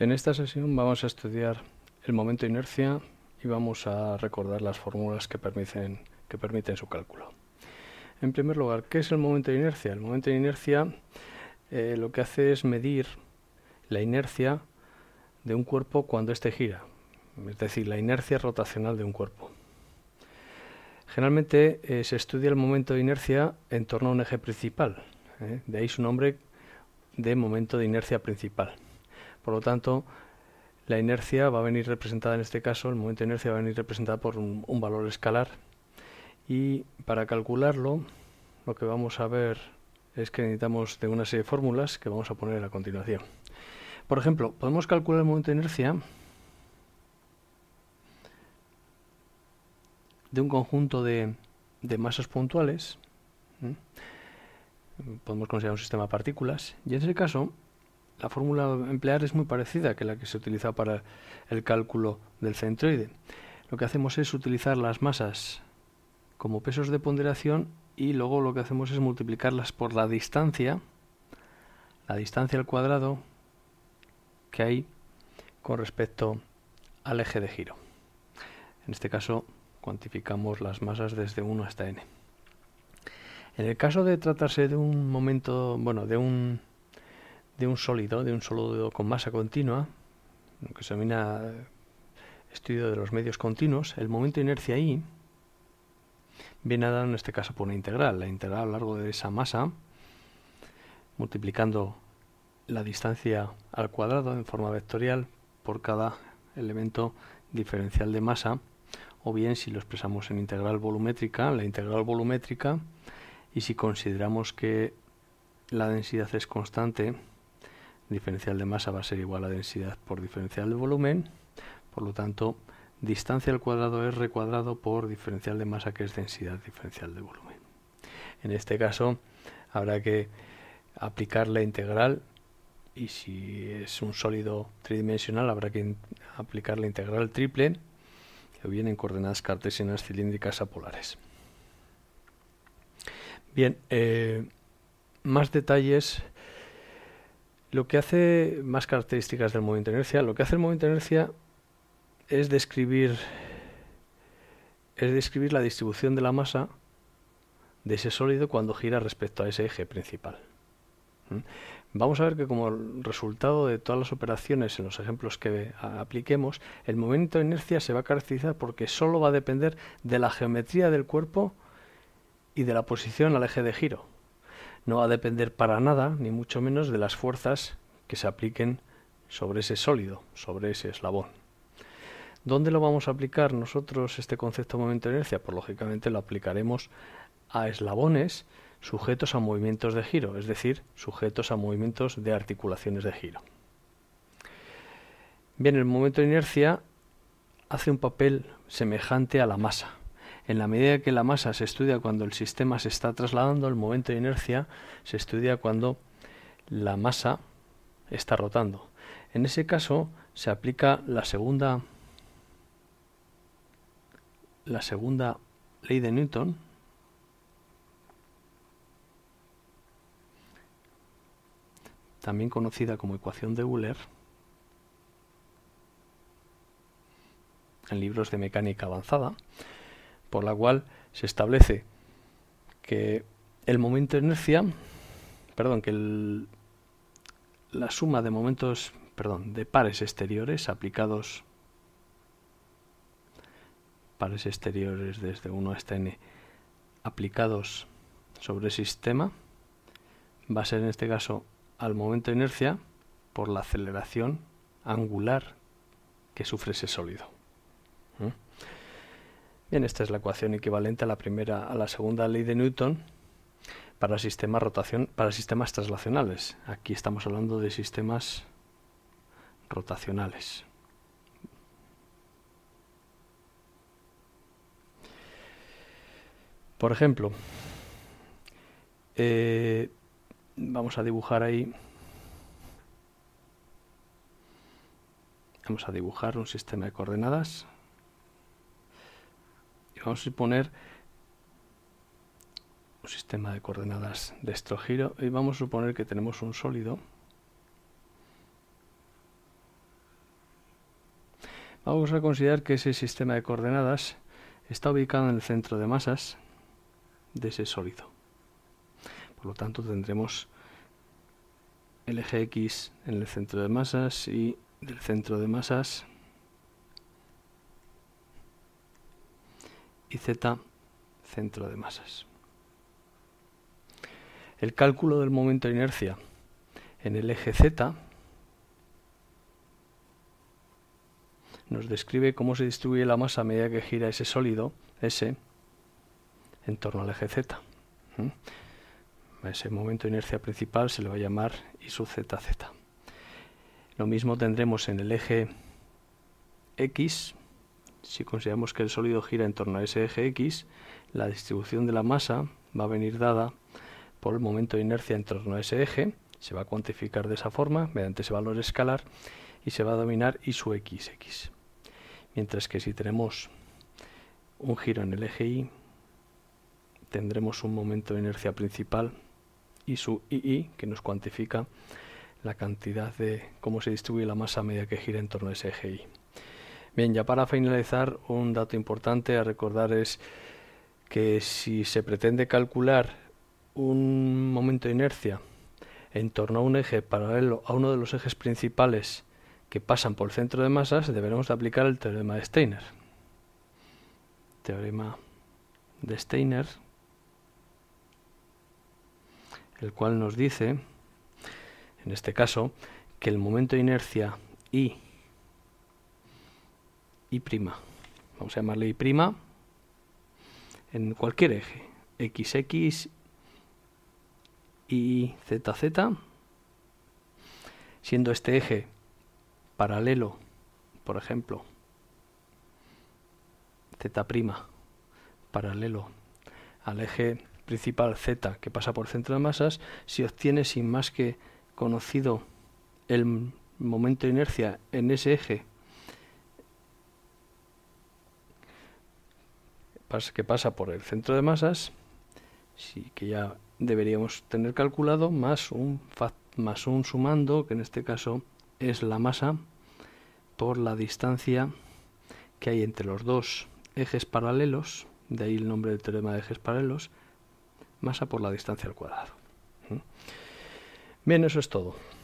En esta sesión vamos a estudiar el momento de inercia y vamos a recordar las fórmulas que permiten, que permiten su cálculo. En primer lugar, ¿qué es el momento de inercia? El momento de inercia eh, lo que hace es medir la inercia de un cuerpo cuando éste gira, es decir, la inercia rotacional de un cuerpo. Generalmente eh, se estudia el momento de inercia en torno a un eje principal, ¿eh? de ahí su nombre de momento de inercia principal. Por lo tanto, la inercia va a venir representada en este caso, el momento de inercia va a venir representada por un, valor escalar. Y para calcularlo, lo que vamos a ver es que necesitamos de una serie de fórmulas que vamos a poner a continuación. Por ejemplo, podemos calcular el momento de inercia de un conjunto de, masas puntuales. Podemos considerar un sistema de partículas. Y en ese caso, la fórmula a emplear es muy parecida que la que se utiliza para el cálculo del centroide. Lo que hacemos es utilizar las masas como pesos de ponderación y luego lo que hacemos es multiplicarlas por la distancia, la distancia al cuadrado que hay con respecto al eje de giro. En este caso cuantificamos las masas desde 1 hasta n. En el caso de tratarse de un momento, bueno, de un de un sólido, de un sólido con masa continua, lo que se denomina estudio de los medios continuos, el momento de inercia I viene dado en este caso por una integral, la integral a lo largo de esa masa, multiplicando la distancia al cuadrado en forma vectorial por cada elemento diferencial de masa, o bien si lo expresamos en integral volumétrica, la integral volumétrica, y si consideramos que la densidad es constante, diferencial de masa va a ser igual a densidad por diferencial de volumen, por lo tanto, distancia al cuadrado r cuadrado por diferencial de masa que es densidad diferencial de volumen. En este caso habrá que aplicar la integral y si es un sólido tridimensional habrá que aplicar la integral triple o bien en coordenadas cartesianas cilíndricas apolares. Bien, eh, más detalles lo que hace más características del movimiento de inercia, lo que hace el movimiento de inercia es describir es describir la distribución de la masa de ese sólido cuando gira respecto a ese eje principal. Vamos a ver que como resultado de todas las operaciones en los ejemplos que apliquemos, el movimiento de inercia se va a caracterizar porque solo va a depender de la geometría del cuerpo y de la posición al eje de giro no va a depender para nada, ni mucho menos, de las fuerzas que se apliquen sobre ese sólido, sobre ese eslabón. ¿Dónde lo vamos a aplicar nosotros este concepto de momento de inercia? Pues lógicamente lo aplicaremos a eslabones sujetos a movimientos de giro, es decir, sujetos a movimientos de articulaciones de giro. Bien, el momento de inercia hace un papel semejante a la masa. En la medida que la masa se estudia cuando el sistema se está trasladando, el momento de inercia se estudia cuando la masa está rotando. En ese caso se aplica la segunda la segunda ley de Newton también conocida como ecuación de Euler en libros de mecánica avanzada por la cual se establece que el momento inercia, perdón, que la suma de momentos, perdón, de pares exteriores aplicados pares exteriores desde aplicados sobre el sistema va a ser en este caso al momento de inercia por la aceleración angular que sufre ese sólido. Bien, esta es la ecuación equivalente a la primera, a la segunda ley de Newton para sistemas rotación, para sistemas traslacionales. Aquí estamos hablando de sistemas rotacionales. Por ejemplo, eh, vamos a dibujar ahí. Vamos a dibujar un sistema de coordenadas vamos a poner un sistema de coordenadas de estrogiro y vamos a suponer que tenemos un sólido vamos a considerar que ese sistema de coordenadas está ubicado en el centro de masas de ese sólido por lo tanto tendremos el eje X en el centro de masas y del centro de masas y Z centro de masas. El cálculo del momento de inercia en el eje Z nos describe cómo se distribuye la masa a medida que gira ese sólido S en torno al eje Z. ¿Mm? ese momento de inercia principal se le va a llamar IZZ. Lo mismo tendremos en el eje X si consideramos que el sólido gira en torno a ese eje X, la distribución de la masa va a venir dada por el momento de inercia en torno a ese eje, se va a cuantificar de esa forma mediante ese valor escalar y se va a dominar I su XX. Mientras que si tenemos un giro en el eje Y, tendremos un momento de inercia principal I su II que nos cuantifica la cantidad de cómo se distribuye la masa media que gira en torno a ese eje Y. Bien, ya para finalizar, un dato importante a recordar es que si se pretende calcular un momento de inercia en torno a un eje paralelo a uno de los ejes principales que pasan por el centro de masas, deberemos aplicar el teorema de Steiner. Teorema de Steiner, el cual nos dice, en este caso, que el momento de inercia I y prima. Vamos a llamarle y prima en cualquier eje. XX y ZZ. Siendo este eje paralelo, por ejemplo, Z' paralelo al eje principal Z que pasa por centro de masas, se obtiene sin más que conocido el momento de inercia en ese eje que pasa por el centro de masas, sí que ya deberíamos tener calculado, más un, más un sumando, que en este caso es la masa, por la distancia que hay entre los dos ejes paralelos, de ahí el nombre del teorema de ejes paralelos, masa por la distancia al cuadrado. Bien, eso es todo.